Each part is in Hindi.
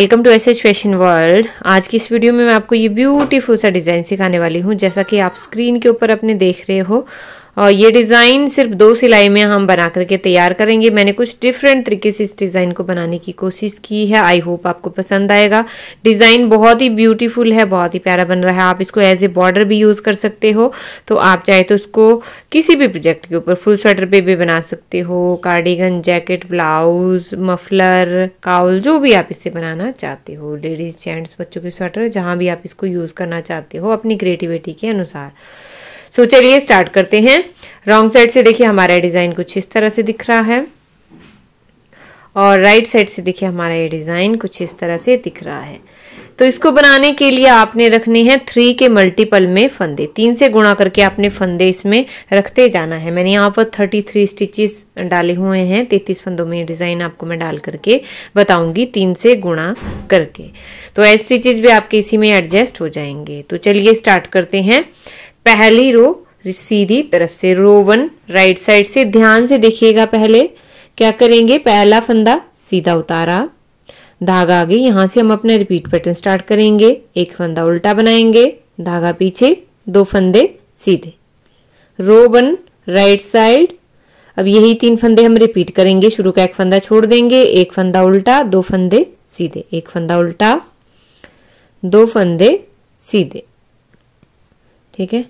welcome to S H fashion world आज की इस वीडियो में मैं आपको ये ब्यूटीफुल सा डिज़ाइन सिखाने वाली हूँ जैसा कि आप स्क्रीन के ऊपर अपने देख रहे हो और ये डिज़ाइन सिर्फ दो सिलाई में हम बना करके तैयार करेंगे मैंने कुछ डिफरेंट तरीके से इस डिज़ाइन को बनाने की कोशिश की है आई होप आपको पसंद आएगा डिज़ाइन बहुत ही ब्यूटीफुल है बहुत ही प्यारा बन रहा है आप इसको एज ए बॉर्डर भी यूज़ कर सकते हो तो आप चाहे तो उसको किसी भी प्रोजेक्ट के ऊपर फुल स्वेटर पे भी बना सकते हो cardigan jacket blouse muffler cowl जो भी आप इससे बनाना चाहते हो लेडीज़ जेंट्स बच्चों के स्वेटर जहाँ भी आप इसको यूज़ करना चाहते हो अपनी क्रिएटिविटी के अनुसार सो so, चलिए स्टार्ट करते हैं रॉन्ग साइड से देखिए हमारा डिज़ाइन कुछ इस तरह से दिख रहा है और राइट साइड से देखिए हमारा ये डिज़ाइन कुछ इस तरह से दिख रहा है तो इसको बनाने के लिए आपने रखने हैं थ्री के मल्टीपल में फंदे तीन से गुणा करके आपने फंदे इसमें रखते जाना है मैंने यहाँ पर थर्टी थ्री स्टिचेस डाले हुए हैं तैतीस फंदों में डिज़ाइन आपको मैं डाल करके बताऊंगी तीन से गुणा करके तो ऐसे स्टिचेज भी आपके इसी में एडजस्ट हो जाएंगे तो चलिए स्टार्ट करते हैं पहली रो सीधी तरफ से रो वन राइट साइड से ध्यान से देखिएगा पहले क्या करेंगे पहला फंदा सीधा उतारा धागा आगे यहां से हम अपने रिपीट पैटर्न स्टार्ट करेंगे एक फंदा उल्टा बनाएंगे धागा पीछे दो फंदे सीधे रो वन राइट साइड अब यही तीन फंदे हम रिपीट करेंगे शुरू का एक फंदा छोड़ देंगे एक फंदा उल्टा दो फंदे सीधे एक फंदा उल्टा दो फंदे सीधे ठीक है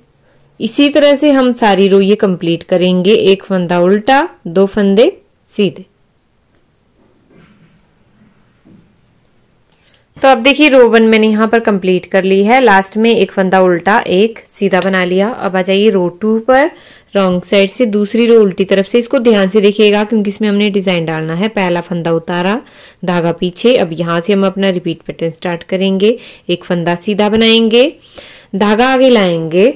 इसी तरह से हम सारी रो ये कंप्लीट करेंगे एक फंदा उल्टा दो फंदे सीधे तो अब देखिए रो वन मैंने यहां पर कंप्लीट कर ली है लास्ट में एक फंदा उल्टा एक सीधा बना लिया अब आ जाइए रो टू पर रॉन्ग साइड से दूसरी रो उल्टी तरफ से इसको ध्यान से देखिएगा क्योंकि इसमें हमने डिजाइन डालना है पहला फंदा उतारा धागा पीछे अब यहां से हम अपना रिपीट पैटर्न स्टार्ट करेंगे एक फंदा सीधा बनाएंगे धागा आगे लाएंगे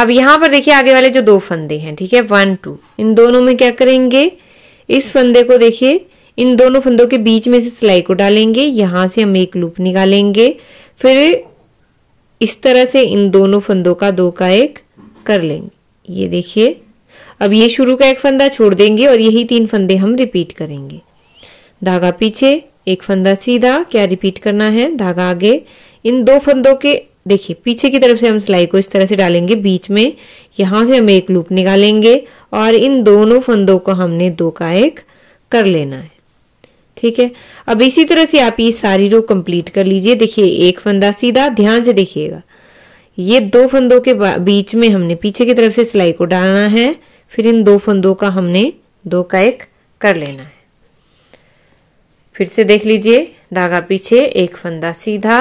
अब यहां पर देखिए आगे वाले जो दो फंदे हैं ठीक है वन टू इन दोनों में क्या करेंगे इस फंदे को देखिए इन दोनों फंदों के बीच में से सिलाई को डालेंगे यहां से हम एक लूप निकालेंगे फिर इस तरह से इन दोनों फंदों का दो का एक कर लेंगे ये देखिए अब ये शुरू का एक फंदा छोड़ देंगे और यही तीन फंदे हम रिपीट करेंगे धागा पीछे एक फंदा सीधा क्या रिपीट करना है धागा आगे इन दो फंदों के देखिए पीछे की तरफ से हम सिलाई को इस तरह से डालेंगे बीच में यहाँ से हम एक लूप निकालेंगे और इन दोनों फंदों को हमने दो का एक कर लेना है ठीक है अब इसी तरह से आप ये सारी रो कंप्लीट कर लीजिए देखिए एक फंदा सीधा ध्यान से देखिएगा ये दो फंदों के बीच में हमने पीछे की तरफ से सिलाई को डालना है फिर इन दो फंदों का हमने दो का एक कर लेना है फिर से देख लीजिए धागा पीछे एक फंदा सीधा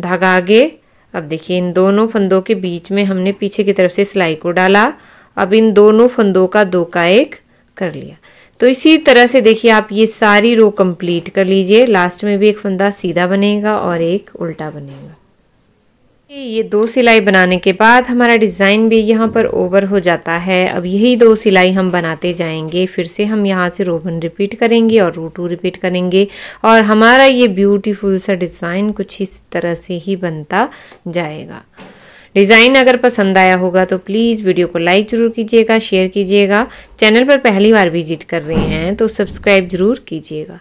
धागा आगे अब देखिए इन दोनों फंदों के बीच में हमने पीछे की तरफ से सिलाई को डाला अब इन दोनों फंदों का दो का एक कर लिया तो इसी तरह से देखिए आप ये सारी रो कंप्लीट कर लीजिए लास्ट में भी एक फंदा सीधा बनेगा और एक उल्टा बनेगा ये दो सिलाई बनाने के बाद हमारा डिज़ाइन भी यहाँ पर ओवर हो जाता है अब यही दो सिलाई हम बनाते जाएंगे फिर से हम यहाँ से रोबन रिपीट करेंगे और रो टू रिपीट करेंगे और हमारा ये ब्यूटीफुल सा डिज़ाइन कुछ इस तरह से ही बनता जाएगा डिज़ाइन अगर पसंद आया होगा तो प्लीज़ वीडियो को लाइक ज़रूर कीजिएगा शेयर कीजिएगा चैनल पर पहली बार विजिट कर रहे हैं तो सब्सक्राइब ज़रूर कीजिएगा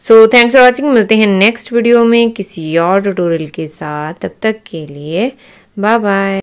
सो थैंक्स फॉर वॉचिंग मिलते हैं नेक्स्ट वीडियो में किसी और ट्यूटोरियल के साथ तब तक के लिए बाय बाय